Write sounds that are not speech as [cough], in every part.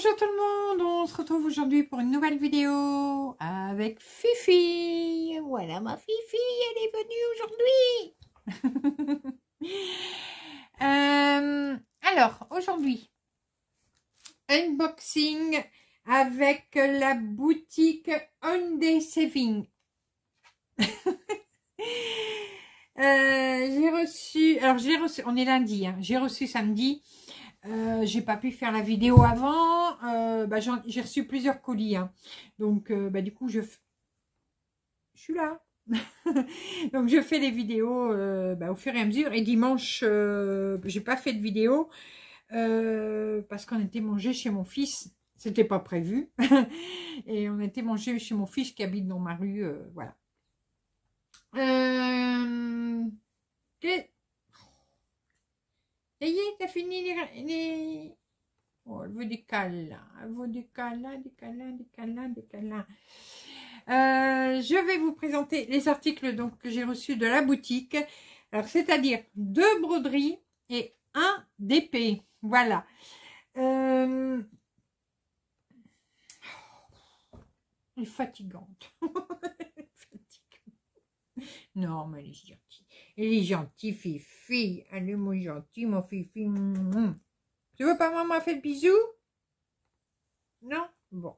Bonjour tout le monde, on se retrouve aujourd'hui pour une nouvelle vidéo avec Fifi. Voilà ma Fifi, elle est venue aujourd'hui. [laughs] Euh, alors, aujourd'hui, unboxing avec la boutique Day Saving. [laughs] Euh, j'ai reçu, alors j'ai reçu, on est lundi, hein. j'ai reçu samedi euh, j'ai pas pu faire la vidéo avant. Euh, bah, j'ai reçu plusieurs colis. Hein. Donc, euh, bah, du coup, je, je suis là. [laughs] Donc, je fais les vidéos bah, au fur et à mesure. Et dimanche, j'ai pas fait de vidéo parce qu'on était mangé chez mon fils. C'était pas prévu. [laughs] et on était mangé chez mon fils qui habite dans ma rue. voilà. Ça y est, t'as fini les... Oh, elle veut des câlins, elle veut des câlins, des câlins, des câlins, des câlins. Euh, je vais vous présenter les articles donc, que j'ai reçus de la boutique. Alors, c'est-à-dire deux broderies et un d'épée. Voilà. Euh... Oh, elle est fatigante. [laughs] fatigante. Non, mais allez il est gentil, Fifi. Allez, mon gentil, mon Fifi. Mm-hmm. Tu veux pas, maman, faire le bisou Non Bon.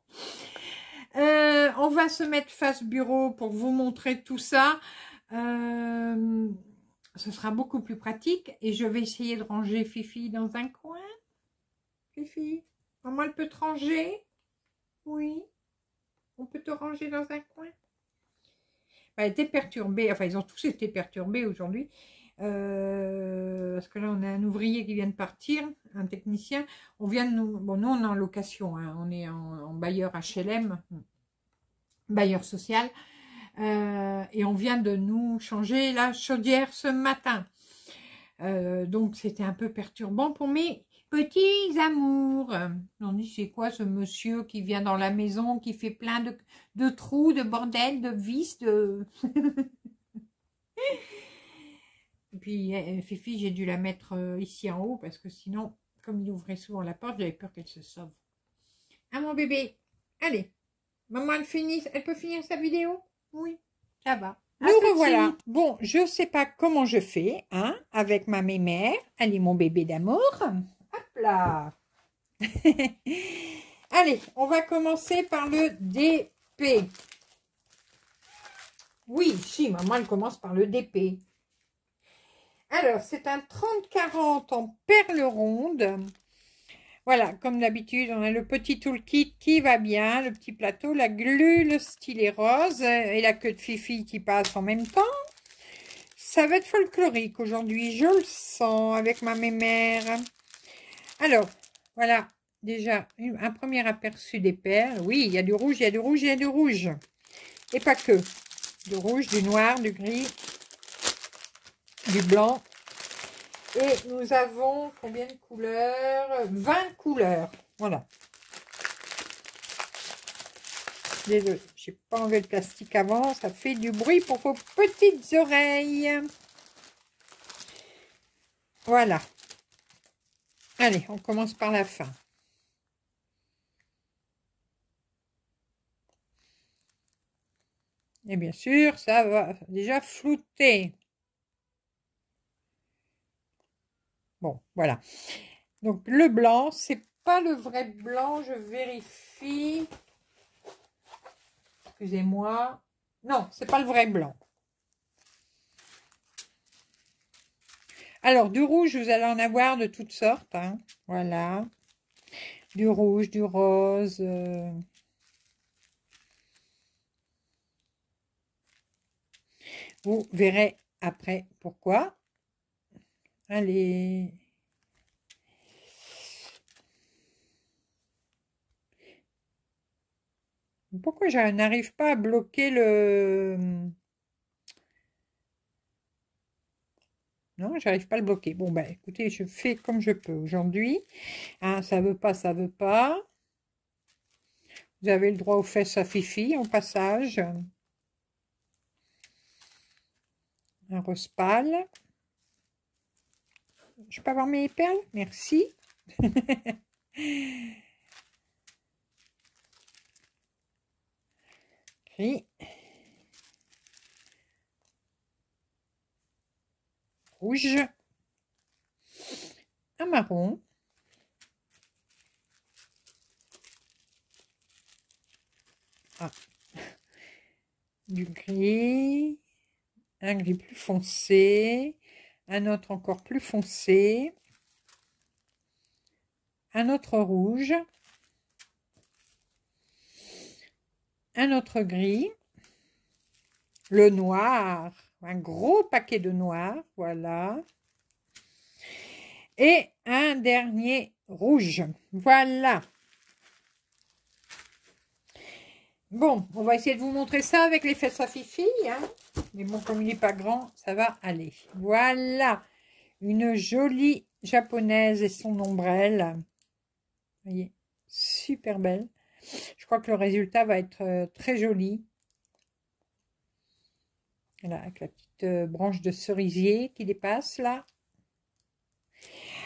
Euh, on va se mettre face bureau pour vous montrer tout ça. Euh, ce sera beaucoup plus pratique. Et je vais essayer de ranger Fifi dans un coin. Fifi, maman, elle peut te ranger Oui. On peut te ranger dans un coin a été perturbé enfin ils ont tous été perturbés aujourd'hui, euh, parce que là on a un ouvrier qui vient de partir, un technicien, on vient de nous, bon nous on est en location, hein, on est en, bailleur HLM, bailleur social, euh, et on vient de nous changer la chaudière ce matin. Euh, donc c'était un peu perturbant pour mes petits amours. On dit, c'est quoi ce monsieur qui vient dans la maison, qui fait plein de, trous, de bordel, de vis, de... [laughs] Et puis, eh, Fifi, j'ai dû la mettre euh, ici en haut, parce que sinon, comme il ouvrait souvent la porte, j'avais peur qu'elle se sauve. Ah, mon bébé, allez, maman, elle, finit, elle peut finir sa vidéo Oui, ça va. Nous revoilà. Bon, je ne sais pas comment je fais, hein, avec ma mémère. Allez, mon bébé d'amour là [laughs] Allez, on va commencer par le DP. Oui, si, maman, elle commence par le DP. Alors, c'est un 30-40 en perles rondes. Voilà, comme d'habitude, on a le petit toolkit qui va bien, le petit plateau, la glue, le stylet rose et la queue de Fifi qui passe en même temps. Ça va être folklorique aujourd'hui, je le sens, avec ma mémère. Alors, voilà déjà un premier aperçu des perles. Oui, il y a du rouge, il y a du rouge, il y a du rouge. Et pas que. Du rouge, du noir, du gris, du blanc. Et nous avons combien de couleurs 20 couleurs. Voilà. Désolée, j'ai pas enlevé le plastique avant. Ça fait du bruit pour vos petites oreilles. Voilà. Allez, on commence par la fin. Et bien sûr, ça va déjà flouter. Bon, voilà. Donc, le blanc, c'est pas le vrai blanc. Je vérifie. Excusez-moi. Non, c'est pas le vrai blanc. Alors, du rouge, vous allez en avoir de toutes sortes. Hein. Voilà. Du rouge, du rose. Euh. Vous verrez après pourquoi. Allez. Pourquoi je n'arrive pas à bloquer le... Non, j'arrive pas à le bloquer. Bon, ben, écoutez, je fais comme je peux aujourd'hui. Hein, ça veut pas, ça veut pas. Vous avez le droit aux fesses à Fifi, en passage. Un rose pâle. Je peux avoir mes perles Merci. [laughs] rouge, un marron, ah, du gris, un gris plus foncé, un autre encore plus foncé, un autre rouge, un autre gris, le noir, un gros paquet de noir, voilà. Et un dernier rouge, voilà. Bon, on va essayer de vous montrer ça avec les fesses à hein. Mais bon, comme il n'est pas grand, ça va aller. Voilà, une jolie japonaise et son ombrelle. Vous voyez, super belle. Je crois que le résultat va être euh, très joli avec la petite euh, branche de cerisier qui dépasse là.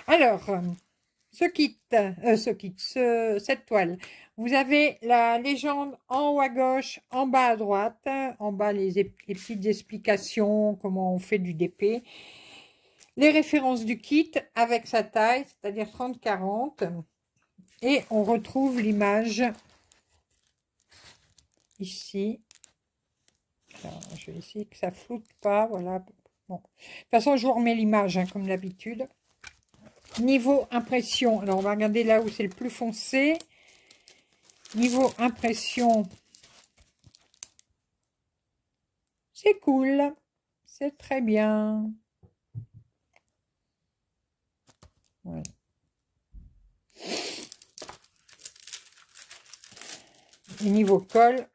Alors, euh, ce kit, euh, ce kit, cette toile, vous avez la légende en haut à gauche, en bas à droite, en bas les, les petites explications, comment on fait du DP, les références du kit avec sa taille, c'est-à-dire 30-40, et on retrouve l'image ici, je vais essayer que ça floute pas, voilà. Bon. De toute façon, je vous remets l'image, hein, comme d'habitude. Niveau impression, alors on va regarder là où c'est le plus foncé. Niveau impression, c'est cool, c'est très bien. Voilà. niveau colle,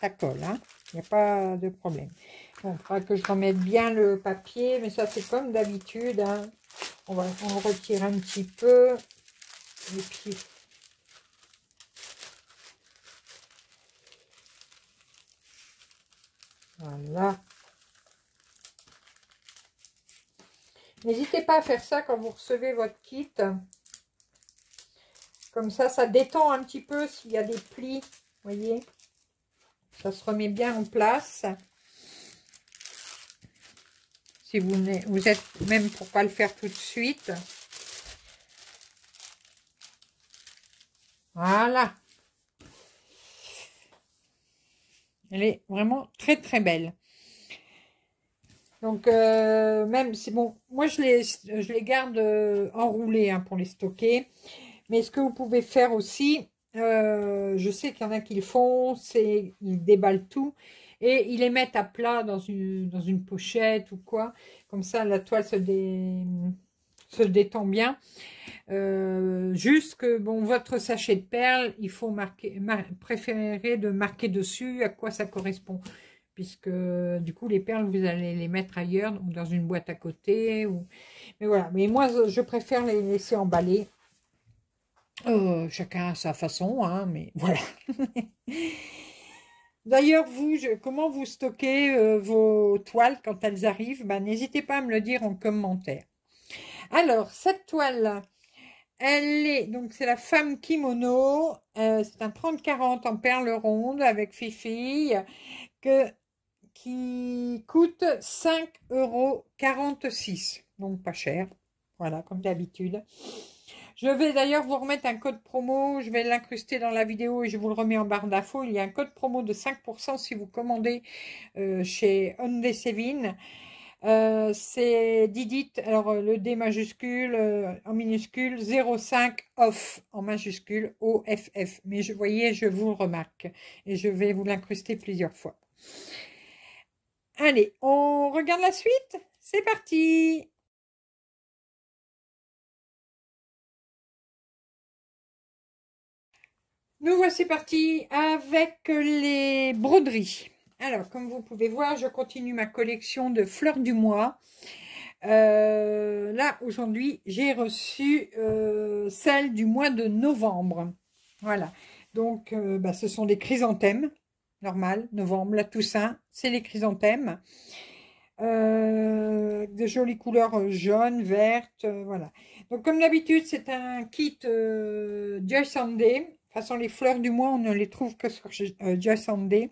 ça colle, hein. Il n'y a pas de problème. il faudra que je remette bien le papier, mais ça c'est comme d'habitude. Hein. On va on retire un petit peu. les pieds Voilà. N'hésitez pas à faire ça quand vous recevez votre kit. Comme ça, ça détend un petit peu s'il y a des plis, Vous voyez ça se remet bien en place. Si vous, vous êtes même pour pas le faire tout de suite. Voilà. Elle est vraiment très très belle. Donc euh, même c'est bon, moi je les, je les garde enroulé enroulés hein, pour les stocker. Mais ce que vous pouvez faire aussi, euh, je sais qu'il y en a qui le font, c'est ils déballent tout et ils les mettent à plat dans une, dans une pochette ou quoi. Comme ça, la toile se, détend bien. Euh, juste que bon, votre sachet de perles, il faut marquer, préférer de marquer dessus à quoi ça correspond. Puisque du coup, les perles, vous allez les mettre ailleurs, ou dans une boîte à côté. Ou... Mais voilà, mais moi, je préfère les laisser emballer euh, chacun à sa façon, hein, mais [laughs] voilà. D'ailleurs, vous, comment vous stockez euh, vos toiles quand elles arrivent ben, N'hésitez pas à me le dire en commentaire. Alors, cette toile-là, elle est, donc c'est la femme kimono, euh, c'est un 30-40 en perles rondes avec Fifi, que, qui coûte 5,46 euros. Donc pas cher, voilà, comme d'habitude. Je vais d'ailleurs vous remettre un code promo. Je vais l'incruster dans la vidéo et je vous le remets en barre d'infos. Il y a un code promo de 5% si vous commandez euh, chez Hyundai euh, c'est Didit, alors euh, le D majuscule en minuscule, 05 off en majuscule, OFF. Mais je voyais, je vous le remarque et je vais vous l'incruster plusieurs fois. Allez, on regarde la suite C'est parti Nous voici partis avec les broderies. Alors, comme vous pouvez voir, je continue ma collection de fleurs du mois. Euh, là, aujourd'hui, j'ai reçu euh, celle du mois de novembre. Voilà. Donc, euh, bah, ce sont des chrysanthèmes. Normal, novembre, la Toussaint, c'est les chrysanthèmes. de jolies couleurs jaunes, vertes, voilà. Donc, comme d'habitude, c'est un kit Joy Sunday façon, les fleurs du mois, on ne les trouve que sur Just euh, Sunday.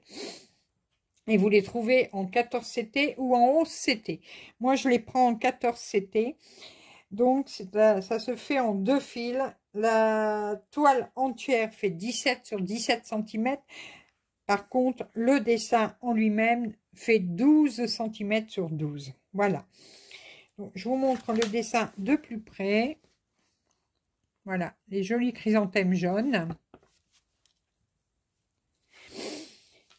Et vous les trouvez en 14 CT ou en 11 CT. Moi, je les prends en 14 CT. Donc, ça se fait en deux fils. La toile entière fait 17 sur 17 cm. Par contre, le dessin en lui-même fait 12 cm sur 12. Voilà. je vous montre le dessin de plus près. Voilà, les jolis chrysanthèmes jaunes.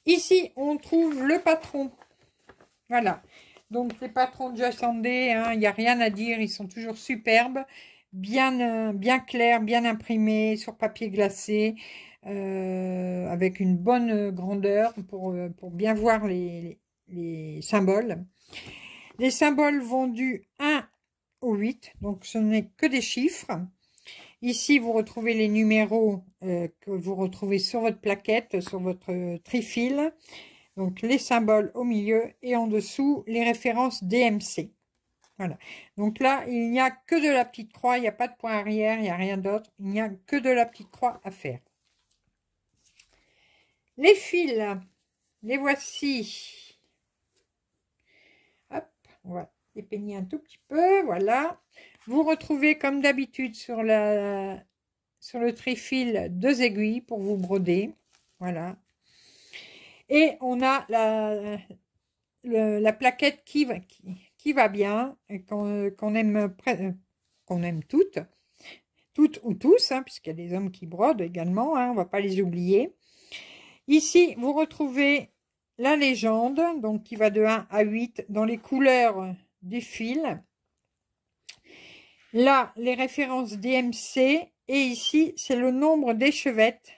Ici, on trouve le patron. Voilà. Donc, les patrons de Joyce hein, il n'y a rien à dire. Ils sont toujours superbes, bien, euh, bien clairs, bien imprimés, sur papier glacé, euh, avec une bonne grandeur pour, euh, bien voir les, les symboles. Les symboles vont du 1 au 8, donc ce n'est que des chiffres. Ici, vous retrouvez les numéros euh, que vous retrouvez sur votre plaquette, sur votre tri euh, trifil. Donc, les symboles au milieu et en dessous, les références DMC. Voilà. Donc là, il n'y a que de la petite croix, il n'y a pas de point arrière, il n'y a rien d'autre. Il n'y a que de la petite croix à faire. Les fils, les voici. Hop, on va dépeigner un tout petit peu, voilà. Vous retrouvez comme d'habitude sur, la, sur le trifil deux aiguilles pour vous broder. Voilà. Et on a la, plaquette qui va, bien, qu'on aime, qu'on aime toutes, toutes ou tous, hein, puisqu'il y a des hommes qui brodent également, hein, on ne va pas les oublier. Ici, vous retrouvez la légende, donc qui va de 1 à 8 dans les couleurs des fils. Là, les références DMC. Et ici, c'est le nombre d'échevettes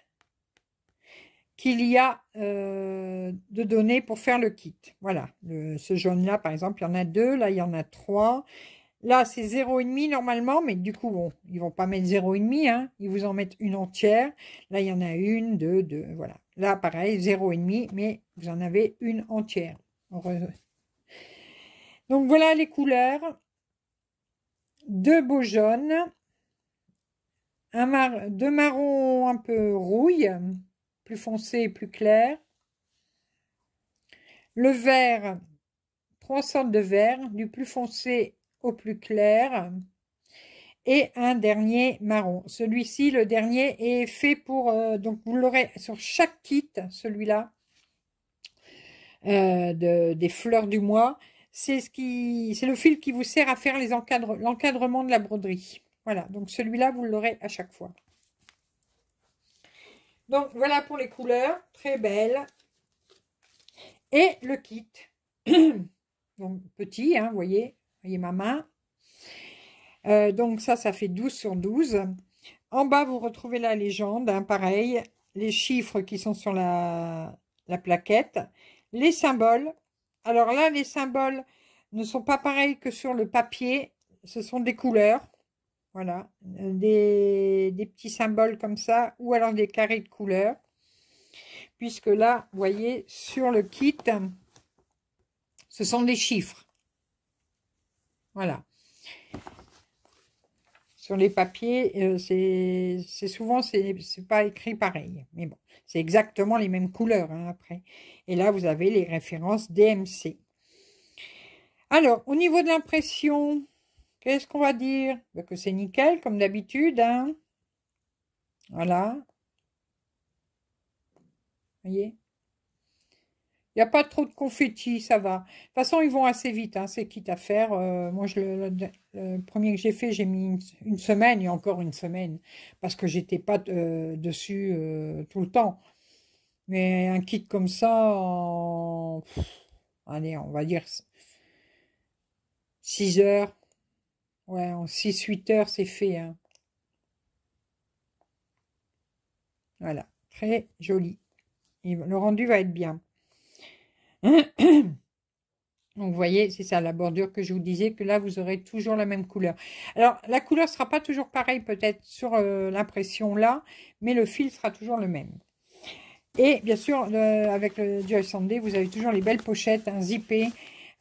qu'il y a euh, de données pour faire le kit. Voilà, ce jaune-là, par exemple, il y en a deux. Là, il y en a trois. Là, c'est 0,5 normalement, mais du coup, bon, ils vont pas mettre 0,5, hein, ils vous en mettent une entière. Là, il y en a une, deux, deux, voilà. Là, pareil, 0,5, mais vous en avez une entière. Donc, voilà les couleurs deux beaux jaunes, un deux marrons un peu rouille, plus foncé et plus clair, le vert, trois sortes de vert, du plus foncé au plus clair, et un dernier marron. Celui-ci, le dernier, est fait pour, euh, donc vous l'aurez sur chaque kit, celui-là, euh, des fleurs du mois, c'est ce qui, c'est le fil qui vous sert à faire les encadre, l'encadrement de la broderie. Voilà, donc celui-là, vous l'aurez à chaque fois. Donc voilà pour les couleurs, très belles. Et le kit. [clears throat] donc petit, hein, vous voyez, voyez ma main. Euh, donc ça, ça fait 12 sur 12. En bas, vous retrouvez la légende, hein, pareil, les chiffres qui sont sur la, la plaquette, les symboles, alors là, les symboles ne sont pas pareils que sur le papier. Ce sont des couleurs. Voilà. Euh, des, petits symboles comme ça. Ou alors des carrés de couleurs. Puisque là, vous voyez, sur le kit, ce sont des chiffres. Voilà sur les papiers, euh, c'est souvent, c'est pas écrit pareil. Mais bon, c'est exactement les mêmes couleurs hein, après. Et là, vous avez les références DMC. Alors, au niveau de l'impression, qu'est-ce qu'on va dire bah, Que c'est nickel, comme d'habitude. Hein. voilà. Vous voyez il n'y a pas trop de confettis, ça va. De toute façon, ils vont assez vite, hein, ces c'est quitte à faire. Euh, moi, le, premier que j'ai fait, j'ai mis une, semaine et encore une semaine, parce que j'étais pas euh, dessus euh, tout le temps. Mais un kit comme ça, allez, on va dire 6 heures. Ouais, en 6-8 heures, c'est fait. Hein. Voilà, très joli. le rendu va être bien. [coughs] Donc, vous voyez, c'est ça, la bordure que je vous disais, que là, vous aurez toujours la même couleur. Alors, la couleur sera pas toujours pareille, peut-être, sur euh, l'impression là, mais le fil sera toujours le même. Et, bien sûr, avec le Joy Sandé, vous avez toujours les belles pochettes Un zippé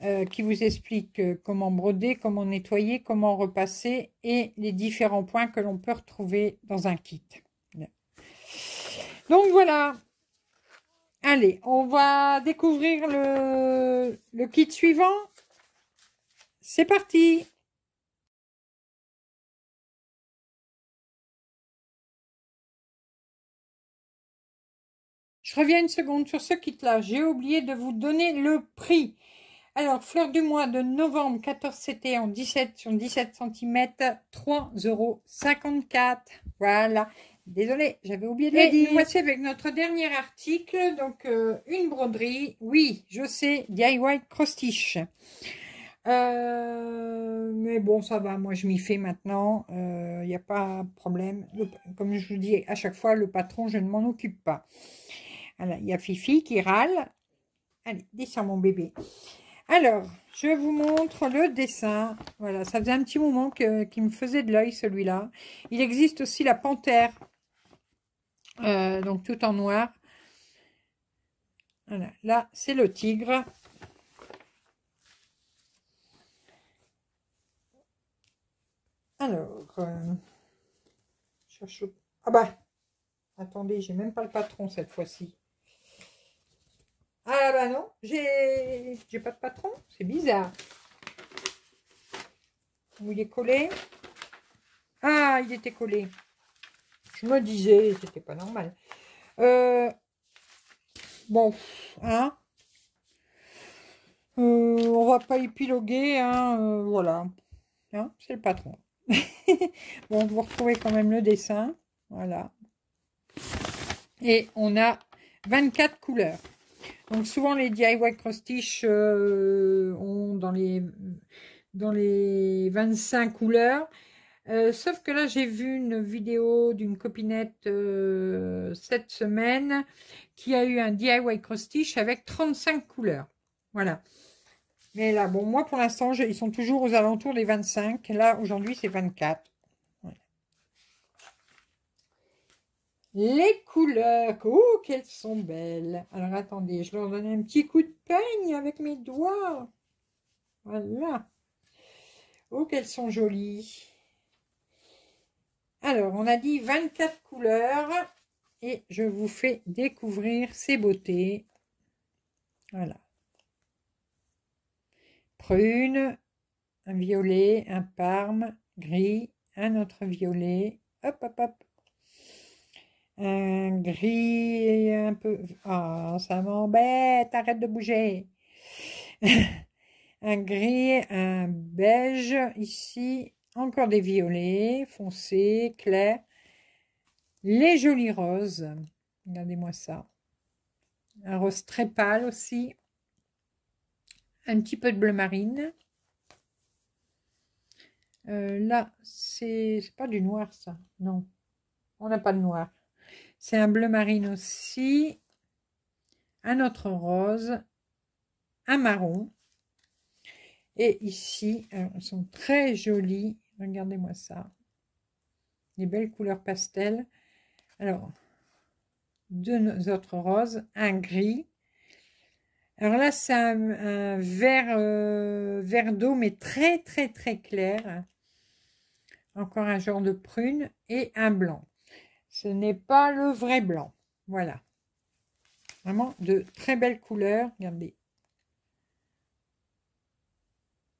euh, qui vous explique euh, comment broder, comment nettoyer, comment repasser et les différents points que l'on peut retrouver dans un kit. Donc, voilà Allez, on va découvrir le, le kit suivant. C'est parti Je reviens une seconde sur ce kit-là. J'ai oublié de vous donner le prix. Alors, fleur du mois de novembre, 14 CT en 17 sur 17 cm, 3,54 euros. Voilà. Désolée, j'avais oublié de le dire. Nous voici avec notre dernier article. Donc, euh, une broderie. Oui, je sais, DIY cross -stitch. Euh, mais bon, ça va, moi je m'y fais maintenant, il euh, n'y a pas de problème. comme je vous dis à chaque fois, le patron, je ne m'en occupe pas. Il y a Fifi qui râle. Allez, descends mon bébé. Alors, je vous montre le dessin. Voilà, ça faisait un petit moment qu'il me faisait de l'œil, celui-là. Il existe aussi la panthère, euh, donc tout en noir. Voilà, là, c'est le tigre. Alors, euh, je cherche... Ah bah, attendez, j'ai même pas le patron cette fois-ci. Ah bah non, j'ai pas de patron, c'est bizarre. Vous il est collé Ah, il était collé. Je me disais, c'était pas normal. Euh, bon, hein euh, On va pas épiloguer, hein, euh, voilà. Hein, c'est le patron. [laughs] bon, vous retrouvez quand même le dessin. Voilà. Et on a 24 couleurs. Donc souvent les DIY cross-stitch euh, ont dans les, dans les 25 couleurs. Euh, sauf que là j'ai vu une vidéo d'une copinette euh, cette semaine qui a eu un DIY cross-stitch avec 35 couleurs. Voilà. Mais là, bon, moi pour l'instant, ils sont toujours aux alentours des 25. Là, aujourd'hui, c'est 24. Les couleurs, oh qu'elles sont belles Alors attendez, je leur donne un petit coup de peigne avec mes doigts. Voilà. Oh qu'elles sont jolies. Alors, on a dit 24 couleurs et je vous fais découvrir ces beautés. Voilà. Prune, un violet, un parme, gris, un autre violet. Hop, hop, hop un gris un peu... Ah, ça m'embête, arrête de bouger. [laughs] un gris, un beige ici, encore des violets foncés, clairs, les jolies roses, regardez-moi ça, un rose très pâle aussi, un petit peu de bleu marine, euh, là, c'est pas du noir ça, non, on n'a pas de noir, c'est un bleu marine aussi. Un autre rose. Un marron. Et ici, sont très jolies. Regardez-moi ça. Des belles couleurs pastel. Alors, deux autres roses. Un gris. Alors là, c'est un, vert, euh, vert d'eau, mais très, très, très clair. Encore un genre de prune et un blanc. Ce n'est pas le vrai blanc. Voilà. Vraiment de très belles couleurs. Regardez.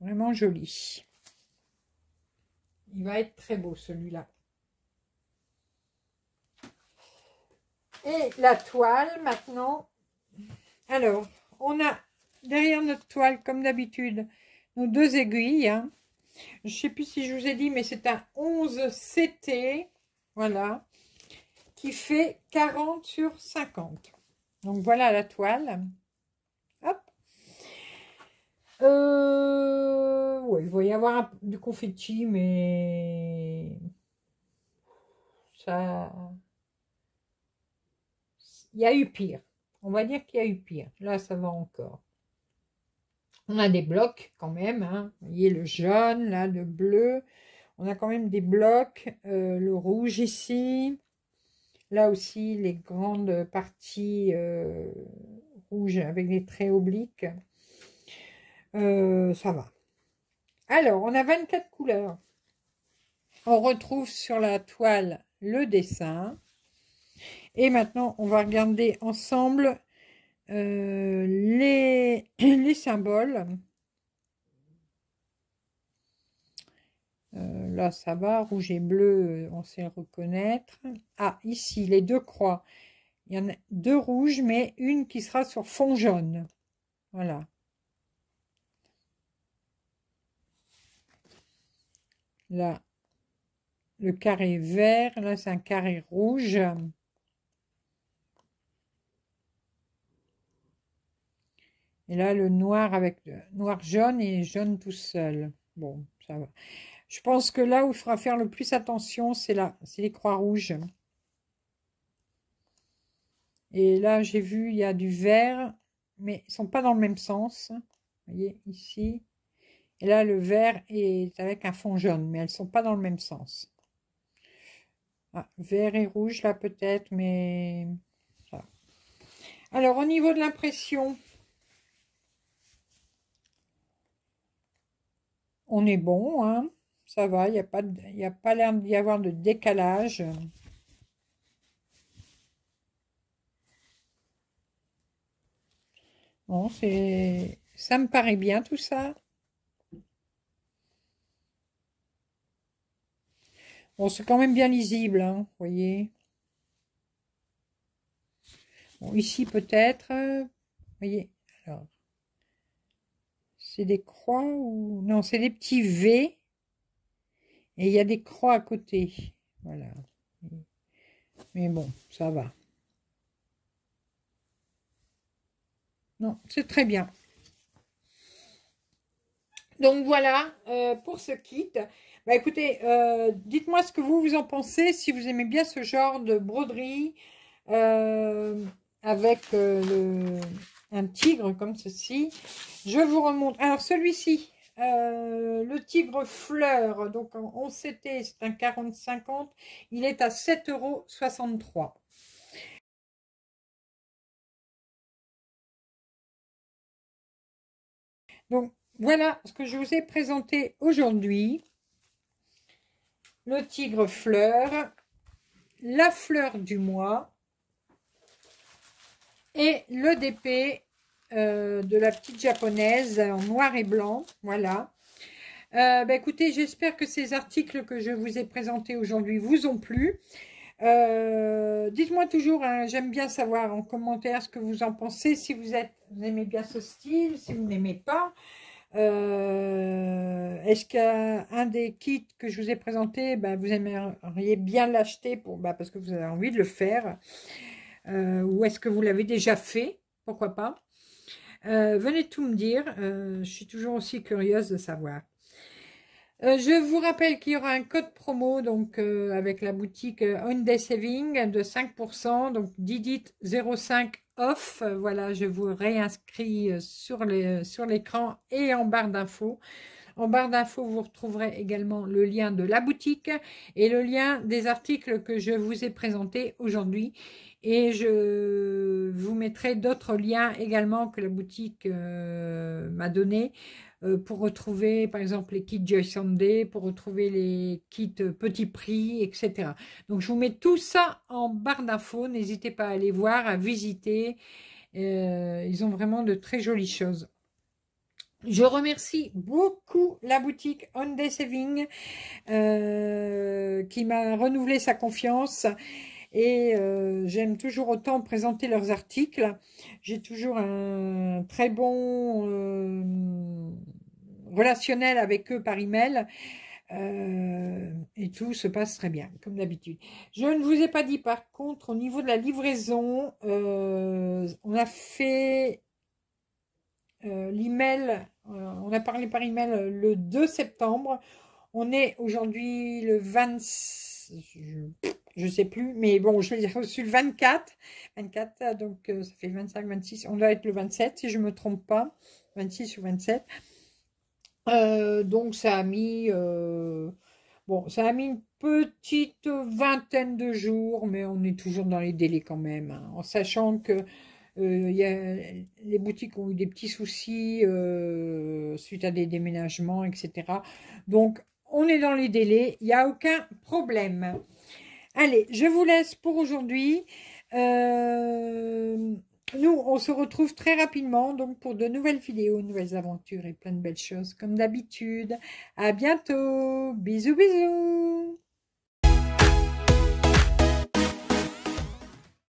Vraiment joli. Il va être très beau celui-là. Et la toile maintenant. Alors, on a derrière notre toile, comme d'habitude, nos deux aiguilles. Hein. Je ne sais plus si je vous ai dit, mais c'est un 11 CT. Voilà qui fait 40 sur 50. Donc voilà la toile. Hop. Euh, il va y avoir du confetti, mais ça... Il y a eu pire. On va dire qu'il y a eu pire. Là, ça va encore. On a des blocs quand même. Hein. Vous voyez le jaune, là, le bleu. On a quand même des blocs. Euh, le rouge ici. Là aussi, les grandes parties euh, rouges avec des traits obliques, euh, ça va. Alors, on a 24 couleurs. On retrouve sur la toile le dessin. Et maintenant, on va regarder ensemble euh, [clears throat] les symboles Euh, là, ça va. Rouge et bleu, euh, on sait reconnaître. Ah, ici, les deux croix. Il y en a deux rouges, mais une qui sera sur fond jaune. Voilà. Là, le carré vert. Là, c'est un carré rouge. Et là, le noir avec le noir jaune et jaune tout seul. Bon, ça va. Je pense que là où il faudra faire le plus attention, c'est là, c'est les croix rouges. Et là, j'ai vu, il y a du vert, mais ils sont pas dans le même sens. Vous voyez, ici. Et là, le vert est avec un fond jaune, mais elles sont pas dans le même sens. Ah, vert et rouge, là, peut-être, mais... Alors, au niveau de l'impression, on est bon, hein ça va, il n'y a pas, y a pas l'air d'y avoir de décalage. Bon, c'est ça me paraît bien tout ça. Bon, c'est quand même bien lisible, hein, vous voyez. Bon, ici peut-être, euh, Vous voyez, alors, c'est des croix ou... Non, c'est des petits V. Et il y a des croix à côté. Voilà. Mais bon, ça va. Non, c'est très bien. Donc voilà euh, pour ce kit. Bah écoutez, euh, dites-moi ce que vous, vous en pensez, si vous aimez bien ce genre de broderie euh, avec le, un tigre comme ceci. Je vous remonte. Alors celui-ci, euh, le tigre fleur, donc on s'était c'est un 40-50. Il est à 7,63 euros. Donc, voilà ce que je vous ai présenté aujourd'hui. Le tigre fleur, la fleur du mois et le DP euh, de la petite japonaise en noir et blanc. Voilà. Euh, ben, écoutez, j'espère que ces articles que je vous ai présentés aujourd'hui vous ont plu. Euh, dites-moi toujours, hein, j'aime bien savoir en commentaire ce que vous en pensez, si vous, êtes, aimez bien ce style, si vous n'aimez pas. Est-ce qu'un des kits que je vous ai présenté, ben, vous aimeriez bien l'acheter ben, parce que vous avez envie de le faire Ou est-ce que vous l'avez déjà fait Pourquoi pas euh, venez tout me dire, euh, je suis toujours aussi curieuse de savoir. Euh, je vous rappelle qu'il y aura un code promo donc avec la boutique Day Saving de 5%, donc Didit 05 off. voilà, je vous réinscris sur l'écran et en barre d'infos. En barre d'infos, vous retrouverez également le lien de la boutique et le lien des articles que je vous ai présentés aujourd'hui. Et je vous mettrai d'autres liens également que la boutique euh, m'a donné euh, pour retrouver par exemple les kits Joy Sunday, pour retrouver les kits euh, petit prix, etc. Donc je vous mets tout ça en barre d'infos. N'hésitez pas à aller voir, à visiter. ils ont vraiment de très jolies choses. Je remercie beaucoup la boutique On Day Saving qui m'a renouvelé sa confiance et euh, j'aime toujours autant présenter leurs articles. J'ai toujours un très bon euh, relationnel avec eux par email. Euh, et tout se passe très bien, comme d'habitude. Je ne vous ai pas dit, par contre, au niveau de la livraison, on a fait l'email, on a parlé par email le 2 septembre. On est aujourd'hui le 20 je ne sais plus, mais bon, je l'ai reçu le 24, 24, euh, donc euh, ça fait 25, 26, on doit être le 27 si je ne me trompe pas, 26 ou 27, euh, donc ça a mis, bon, ça a mis une petite vingtaine de jours, mais on est toujours dans les délais quand même, hein. en sachant que les boutiques ont eu des petits soucis suite à des déménagements, etc. Donc, on est dans les délais, il n'y a aucun problème. Allez, je vous laisse pour aujourd'hui. Euh, nous, on se retrouve très rapidement donc pour de nouvelles vidéos, nouvelles aventures et plein de belles choses comme d'habitude. À bientôt. Bisous, bisous.